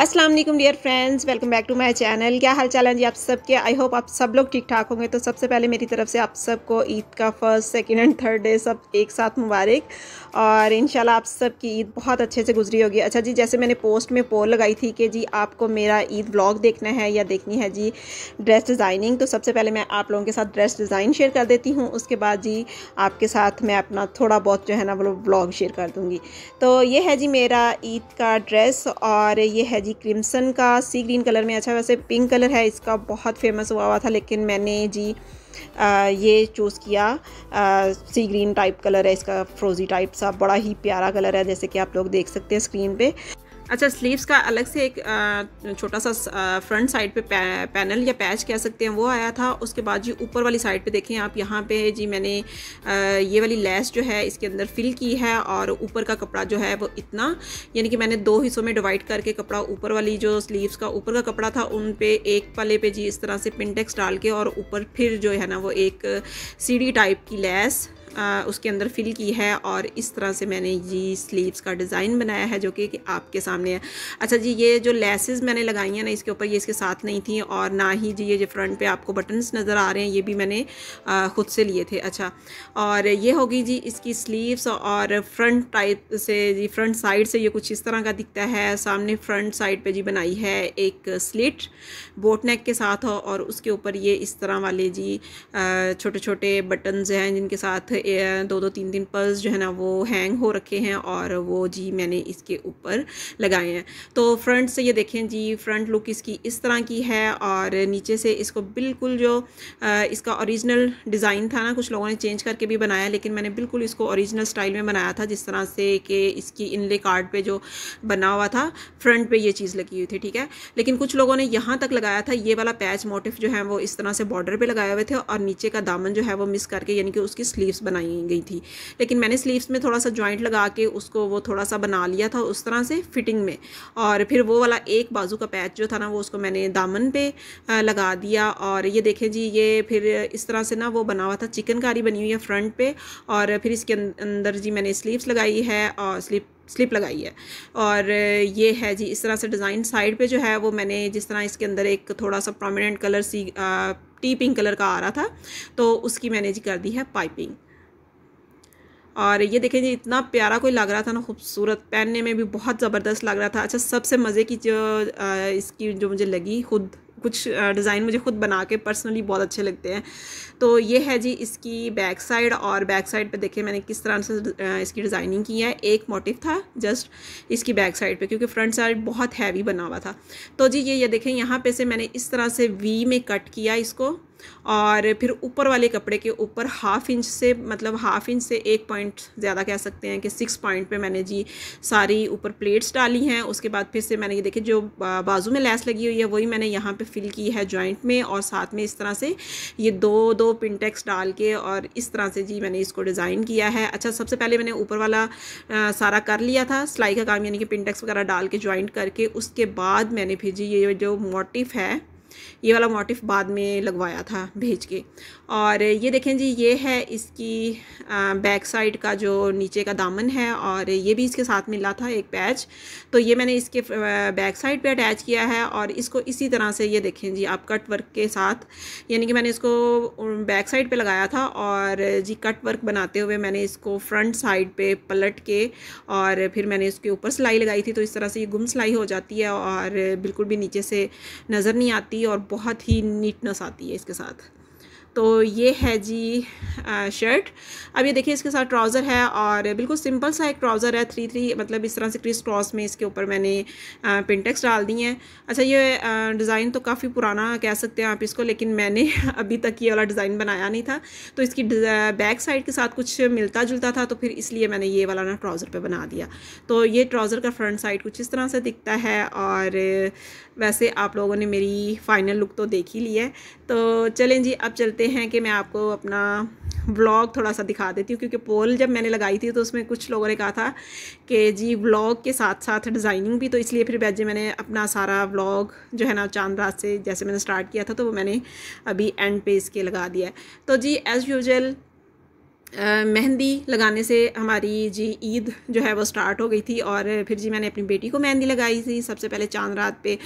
अस्सलाम वालेकुम dear friends welcome back to my channel क्या हाल चाल है जी आप सबके आई होप आप सब लोग ठीक ठाक होंगे तो सबसे पहले मेरी तरफ से आप सबको ईद का first second and third day सब एक साथ मुबारक और इन आप सब की ईद बहुत अच्छे से गुजरी होगी अच्छा जी जैसे मैंने पोस्ट में पोल लगाई थी कि जी आपको मेरा ईद ब्लॉग देखना है या देखनी है जी ड्रेस डिज़ाइनिंग तो सबसे पहले मैं आप लोगों के साथ ड्रेस डिज़ाइन शेयर कर देती हूँ उसके बाद जी आपके साथ मैं अपना थोड़ा बहुत जो है ना वो ब्लॉग शेयर कर दूँगी तो ये है जी मेरा ईद का ड्रेस और ये है जी जी क्रिम्सन का सी ग्रीन कलर में अच्छा वैसे पिंक कलर है इसका बहुत फेमस हुआ हुआ था लेकिन मैंने जी आ, ये चूज़ किया आ, सी ग्रीन टाइप कलर है इसका फ्रोज़ी टाइप सा बड़ा ही प्यारा कलर है जैसे कि आप लोग देख सकते हैं स्क्रीन पे अच्छा स्लीव्स का अलग से एक छोटा सा फ्रंट साइड पे पैनल या पैच कह सकते हैं वो आया था उसके बाद जी ऊपर वाली साइड पे देखें आप यहाँ पे जी मैंने ये वाली लेस जो है इसके अंदर फिल की है और ऊपर का कपड़ा जो है वो इतना यानी कि मैंने दो हिस्सों में डिवाइड करके कपड़ा ऊपर वाली जो स्लीव्स का ऊपर का कपड़ा था उन पर एक पले पर जी इस तरह से पिनटेक्स डाल के और ऊपर फिर जो है ना वो एक सीढ़ी टाइप की लैस आ, उसके अंदर फिल की है और इस तरह से मैंने ये स्लीव्स का डिज़ाइन बनाया है जो कि, आपके सामने है अच्छा जी ये जो लेसेस मैंने लगाई हैं ना इसके ऊपर ये इसके साथ नहीं थी और ना ही जी ये जो फ्रंट पे आपको बटन्स नज़र आ रहे हैं ये भी मैंने खुद से लिए थे अच्छा और ये होगी जी इसकी स्लीव्स और फ्रंट टाइप से जी फ्रंट साइड से ये कुछ इस तरह का दिखता है सामने फ्रंट साइड पर जी बनाई है एक स्लिट बोट नेक के साथ और उसके ऊपर ये इस तरह वाले जी छोटे छोटे बटन्स हैं जिनके साथ दो दो तीन दिन पर जो है ना वो हैंग हो रखे हैं और वो जी मैंने इसके ऊपर लगाए हैं तो फ्रंट से ये देखें जी फ्रंट लुक इसकी इस तरह की है और नीचे से इसको बिल्कुल जो इसका ओरिजिनल डिज़ाइन था ना कुछ लोगों ने चेंज करके भी बनाया लेकिन मैंने बिल्कुल इसको ओरिजिनल स्टाइल में बनाया था जिस तरह से कि इसकी इनले कार्ड पर जो बना हुआ था फ्रंट पर यह चीज़ लगी हुई थी ठीक है लेकिन कुछ लोगों ने यहाँ तक लगाया था ये वाला पैच मोटिफ जो है वो इस तरह से बॉर्डर पर लगाए हुए थे और नीचे का दामन जो है वो मिस करके यानी कि उसकी स्लीव्स बनाई गई थी लेकिन मैंने स्लीव्स में थोड़ा सा जॉइंट लगा के उसको वो थोड़ा सा बना लिया था उस तरह से फिटिंग में और फिर वो वाला एक बाजू का पैच जो था ना वो उसको मैंने दामन पे लगा दिया और ये देखें जी ये फिर इस तरह से ना वो बना हुआ था चिकनकारी बनी हुई है फ्रंट पे और फिर इसके अं-, अंदर जी मैंने स्लीव्स लगाई है और स्लीव स्लिप लगाई है और ये है जी इस तरह से डिज़ाइन साइड पे जो है वो मैंने जिस तरह इसके अंदर एक थोड़ा सा प्रोमिनेंट कलर सी टी पिंक कलर का आ रहा था तो उसकी मैंने जी कर दी है पाइपिंग और ये देखें जी इतना प्यारा कोई लग रहा था ना खूबसूरत पहनने में भी बहुत ज़बरदस्त लग रहा था अच्छा सबसे मज़े की जो इसकी जो मुझे लगी खुद कुछ डिज़ाइन मुझे खुद बना के पर्सनली बहुत अच्छे लगते हैं तो ये है जी इसकी बैक साइड और बैक साइड पे देखिए मैंने किस तरह से इसकी डिज़ाइनिंग की है एक मोटिव था जस्ट इसकी बैक साइड पे क्योंकि फ्रंट साइड बहुत हैवी बना हुआ था तो जी ये ये देखें यहाँ पे से मैंने इस तरह से वी में कट किया इसको और फिर ऊपर वाले कपड़े के ऊपर हाफ इंच से मतलब हाफ इंच से एक पॉइंट ज़्यादा कह सकते हैं कि सिक्स पॉइंट पे मैंने जी सारी ऊपर प्लेट्स डाली हैं उसके बाद फिर से मैंने ये देखिए जो बाजू में लैस लगी हुई है वही मैंने यहाँ पे फिल की है जॉइंट में और साथ में इस तरह से ये दो दो पिनटेक्स डाल के और इस तरह से जी मैंने इसको डिज़ाइन किया है अच्छा सबसे पहले मैंने ऊपर वाला आ, सारा कर लिया था सिलाई का काम यानी कि पिनटेक्स वगैरह डाल के जॉइंट करके उसके बाद मैंने फिर जी ये जो मोटिफ है ये वाला मोटिफ बाद में लगवाया था भेज के और ये देखें जी ये है इसकी बैक साइड का जो नीचे का दामन है और ये भी इसके साथ मिला था एक पैच तो ये मैंने इसके बैक साइड पे अटैच किया है और इसको इसी तरह से ये देखें जी आप कट वर्क के साथ यानी कि मैंने इसको बैक साइड पे लगाया था और जी कट वर्क बनाते हुए मैंने इसको फ्रंट साइड पे पलट के और फिर मैंने इसके ऊपर सिलाई लगाई थी तो इस तरह से ये गुम सिलाई हो जाती है और बिल्कुल भी नीचे से नज़र नहीं आती और बहुत ही नीटनेस आती है इसके साथ तो ये है जी शर्ट अब ये देखिए इसके साथ ट्राउज़र है और बिल्कुल सिंपल सा एक ट्राउज़र है थ्री थ्री मतलब इस तरह से क्रिस क्रॉस में इसके ऊपर मैंने पिंटेक्स डाल दी हैं अच्छा ये डिज़ाइन तो काफ़ी पुराना कह सकते हैं आप इसको लेकिन मैंने अभी तक ये वाला डिज़ाइन बनाया नहीं था तो इसकी बैक साइड के साथ कुछ मिलता जुलता था तो फिर इसलिए मैंने ये वाला ना ट्राउज़र पर बना दिया तो ये ट्राउज़र का फ्रंट साइड कुछ इस तरह से दिखता है और वैसे आप लोगों ने मेरी फ़ाइनल लुक तो देख ही ली है तो चलें जी अब चलते लेते हैं कि मैं आपको अपना व्लॉग थोड़ा सा दिखा देती हूँ क्योंकि पोल जब मैंने लगाई थी तो उसमें कुछ लोगों ने कहा था कि जी व्लॉग के साथ साथ डिज़ाइनिंग भी तो इसलिए फिर बैजे मैंने अपना सारा व्लॉग जो है ना चांद रात से जैसे मैंने स्टार्ट किया था तो वो मैंने अभी एंड पे इसके लगा दिया है तो जी एज़ यूजल मेहंदी लगाने से हमारी जी ईद जो है वो स्टार्ट हो गई थी और फिर जी मैंने अपनी बेटी को मेहंदी लगाई थी सबसे पहले चांद रात पे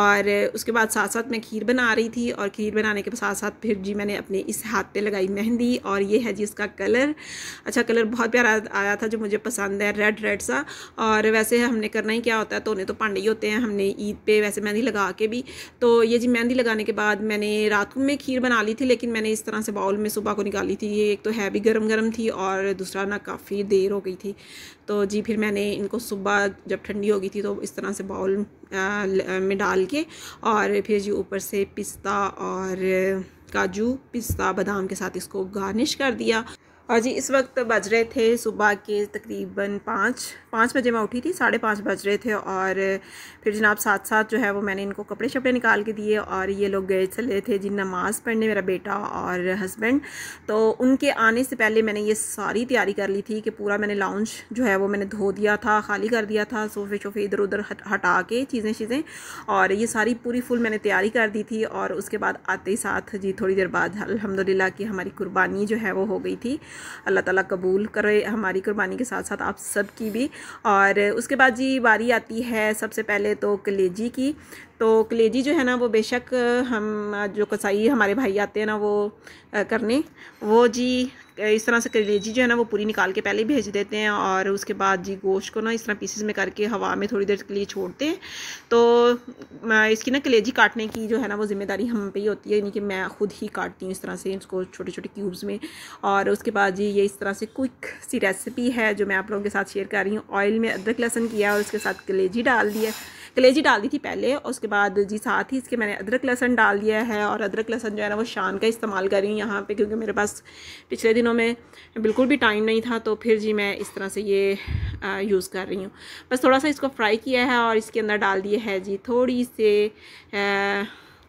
और उसके बाद साथ साथ मैं खीर बना रही थी और खीर बनाने के साथ साथ फिर जी मैंने अपने इस हाथ पे लगाई मेहंदी और ये है जी इसका कलर अच्छा कलर बहुत प्यारा आया था जो मुझे पसंद है रेड रेड सा और वैसे हमने करना ही क्या होता है तोने तो पांडे ही होते हैं हमने ईद पर वैसे मेहंदी लगा के भी तो ये जी मेहंदी लगाने के बाद मैंने रात में खीर बना ली थी लेकिन मैंने इस तरह से बाउल में सुबह को निकाली थी ये एक तो है भी गर्म गर्म थी और दूसरा ना काफ़ी देर हो गई थी तो जी फिर मैंने इनको सुबह जब ठंडी हो गई थी तो इस तरह से बाउल में डाल के और फिर जी ऊपर से पिस्ता और काजू पिस्ता बादाम के साथ इसको गार्निश कर दिया और जी इस वक्त बज रहे थे सुबह के तकरीबन पाँच पाँच बजे मैं उठी थी साढ़े पाँच बज रहे थे और फिर जनाब साथ साथ जो है वो मैंने इनको कपड़े शपड़े निकाल के दिए और ये लोग गए चले थे जी नमाज़ पढ़ने मेरा बेटा और हस्बैंड तो उनके आने से पहले मैंने ये सारी तैयारी कर ली थी कि पूरा मैंने लाउंज जो है वो मैंने धो दिया था खाली कर दिया था सोफे शोफे इधर उधर हटा के चीज़ें चीज़ें और ये सारी पूरी फुल मैंने तैयारी कर दी थी और उसके बाद आते ही साथ जी थोड़ी देर बाद अलहमदिल्ला की हमारी कुर्बानी जो है वो हो गई थी अल्लाह ताला कबूल करे हमारी कुर्बानी के साथ साथ आप सब की भी और उसके बाद जी बारी आती है सबसे पहले तो कलेजी की तो कलेजी जो है ना वो बेशक हम जो कसाई हमारे भाई आते हैं ना वो करने वो जी इस तरह से कलेजी जो है ना वो पूरी निकाल के पहले भेज देते हैं और उसके बाद जी गोश्त को ना इस तरह पीसेस में करके हवा में थोड़ी देर के लिए छोड़ते हैं तो इसकी ना कलेजी काटने की जो है ना वो ज़िम्मेदारी हम पे ही होती है यानी कि मैं खुद ही काटती हूँ इस तरह से इसको छोटे छोटे क्यूब्स में और उसके बाद जी ये इस तरह से क्विक सी रेसिपी है जो मैं आप लोगों के साथ शेयर कर रही हूँ ऑयल में अदरक लहसन किया और उसके साथ कलेजी डाल दिया कलेजी डाल दी थी पहले और उसके के बाद जी साथ ही इसके मैंने अदरक लहसन डाल दिया है और अदरक लहसन जो है ना वो शान का इस्तेमाल कर रही हूँ यहाँ पर क्योंकि मेरे पास पिछले दिनों में बिल्कुल भी टाइम नहीं था तो फिर जी मैं इस तरह से ये यूज़ कर रही हूँ बस थोड़ा सा इसको फ्राई किया है और इसके अंदर डाल दिए है जी थोड़ी से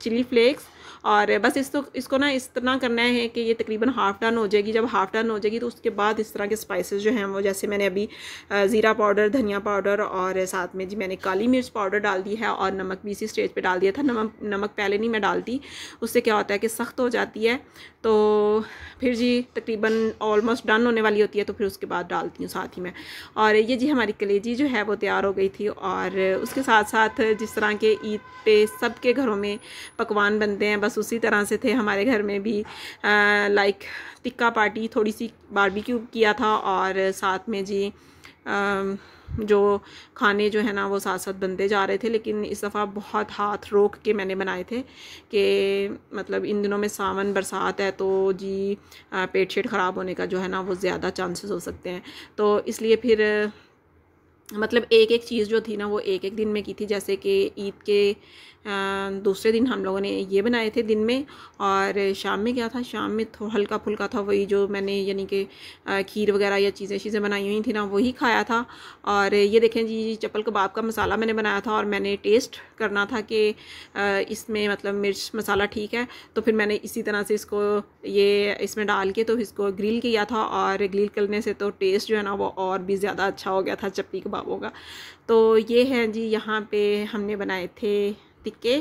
चिली फ्लेक्स और बस इसको तो, इसको ना इस तरह करना है कि ये तकरीबन हाफ़ डन हो जाएगी जब हाफ़ डन हो जाएगी तो उसके बाद इस तरह के स्पाइसेस जो हैं वो जैसे मैंने अभी ज़ीरा पाउडर धनिया पाउडर और साथ में जी मैंने काली मिर्च पाउडर डाल दी है और नमक भी इसी स्टेज पर डाल दिया था नमक नमक पहले नहीं मैं डालती उससे क्या होता है कि सख्त हो जाती है तो फिर जी तकरीबन ऑलमोस्ट डन होने वाली होती है तो फिर उसके बाद डालती हूँ साथ ही मैं और ये जी हमारी कलेजी जो है वो तैयार हो गई थी और उसके साथ साथ जिस तरह के ईद पे सबके घरों में पकवान बनते हैं बस बस उसी तरह से थे हमारे घर में भी लाइक टिक्का पार्टी थोड़ी सी बारबेक्यू किया था और साथ में जी आ, जो खाने जो है ना वो साथ साथ बनते जा रहे थे लेकिन इस दफ़ा बहुत हाथ रोक के मैंने बनाए थे कि मतलब इन दिनों में सावन बरसात है तो जी पेट शेट ख़राब होने का जो है ना वो ज़्यादा चांसेस हो सकते हैं तो इसलिए फिर मतलब एक एक चीज़ जो थी ना वो एक एक दिन में की थी जैसे कि ईद के दूसरे दिन हम लोगों ने ये बनाए थे दिन में और शाम में क्या था शाम में थोड़ा हल्का फुल्का था वही जो मैंने यानी कि खीर वगैरह या चीज़ें चीज़ें बनाई हुई थी ना वही खाया था और ये देखें जी चप्पल कबाब का मसाला मैंने बनाया था और मैंने टेस्ट करना था कि इसमें मतलब मिर्च मसाला ठीक है तो फिर मैंने इसी तरह से इसको ये इसमें डाल के तो इसको ग्रिल किया था और ग्रिल करने से तो टेस्ट जो है ना वो और भी ज़्यादा अच्छा हो गया था चप्पी कबाब कबाब होगा तो ये है जी यहाँ पे हमने बनाए थे टिक्के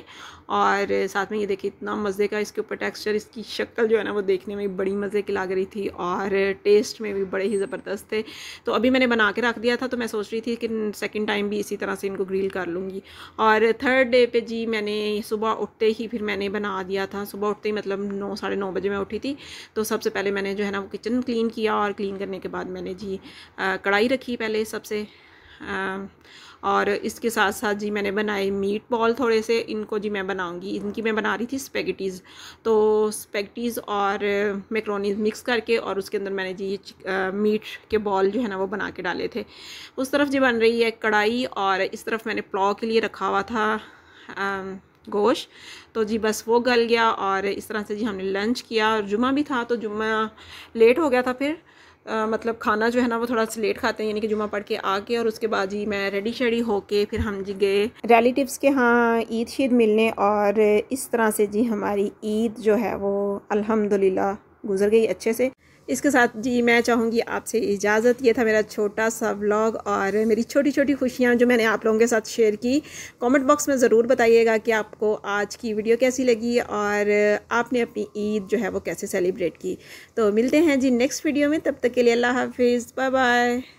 और साथ में ये देखिए इतना मज़े का इसके ऊपर टेक्सचर इसकी शक्ल जो है ना वो देखने में बड़ी मज़े की लग रही थी और टेस्ट में भी बड़े ही ज़बरदस्त थे तो अभी मैंने बना के रख दिया था तो मैं सोच रही थी कि सेकंड टाइम भी इसी तरह से इनको ग्रिल कर लूँगी और थर्ड डे पे जी मैंने सुबह उठते ही फिर मैंने बना दिया था सुबह उठते ही मतलब नौ साढ़े नौ बजे मैं उठी थी तो सबसे पहले मैंने जो है ना वो किचन क्लीन किया और क्लीन करने के बाद मैंने जी कढ़ाई रखी पहले सबसे Um, और इसके साथ साथ जी मैंने बनाए मीट बॉल थोड़े से इनको जी मैं बनाऊंगी इनकी मैं बना रही थी स्पेगेटीज़ तो स्पेगेटीज़ और मैक्रोनीज मिक्स करके और उसके अंदर मैंने जी मीट uh, के बॉल जो है ना वो बना के डाले थे उस तरफ जी बन रही है कढ़ाई और इस तरफ मैंने पुलाव के लिए रखा हुआ था um, गोश्त तो जी बस वो गल गया और इस तरह से जी हमने लंच किया और जुमा भी था तो जुम्मा लेट हो गया था फिर आ, मतलब खाना जो है ना वो थोड़ा सा लेट खाते हैं यानी कि जुमा पढ़ के आके और उसके बाद ही मैं रेडी शेडी होके फिर हम जी गए रिलेटिव्स के यहाँ ईद शीद मिलने और इस तरह से जी हमारी ईद जो है वो अलहमदिल्ला गुजर गई अच्छे से इसके साथ जी मैं चाहूँगी आपसे इजाज़त ये था मेरा छोटा सा व्लॉग और मेरी छोटी छोटी खुशियाँ जो मैंने आप लोगों के साथ शेयर की कमेंट बॉक्स में ज़रूर बताइएगा कि आपको आज की वीडियो कैसी लगी और आपने अपनी ईद जो है वो कैसे सेलिब्रेट की तो मिलते हैं जी नेक्स्ट वीडियो में तब तक के लिए अल्लाह हाफिज़ बाय बाय